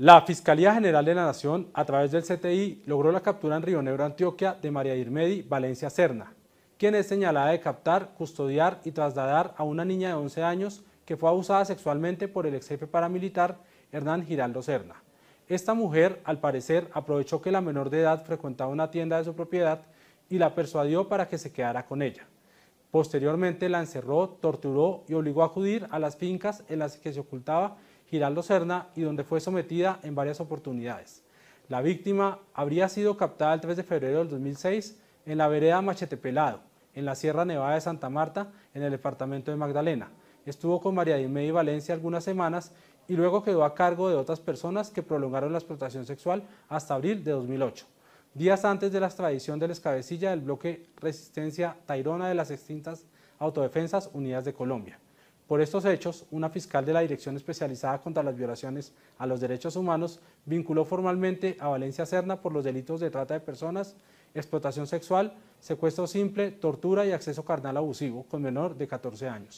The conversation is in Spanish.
La Fiscalía General de la Nación, a través del CTI, logró la captura en Río Negro, Antioquia, de María Irmedi Valencia Cerna, quien es señalada de captar, custodiar y trasladar a una niña de 11 años que fue abusada sexualmente por el ex jefe paramilitar Hernán Giraldo Cerna. Esta mujer, al parecer, aprovechó que la menor de edad frecuentaba una tienda de su propiedad y la persuadió para que se quedara con ella. Posteriormente la encerró, torturó y obligó a acudir a las fincas en las que se ocultaba Giraldo Serna y donde fue sometida en varias oportunidades. La víctima habría sido captada el 3 de febrero del 2006 en la vereda Machete Pelado, en la Sierra Nevada de Santa Marta, en el departamento de Magdalena. Estuvo con María y Valencia algunas semanas y luego quedó a cargo de otras personas que prolongaron la explotación sexual hasta abril de 2008 días antes de la extradición del escabecilla del bloque Resistencia Tairona de las extintas Autodefensas Unidas de Colombia. Por estos hechos, una fiscal de la Dirección Especializada contra las Violaciones a los Derechos Humanos vinculó formalmente a Valencia Cerna por los delitos de trata de personas, explotación sexual, secuestro simple, tortura y acceso carnal abusivo con menor de 14 años.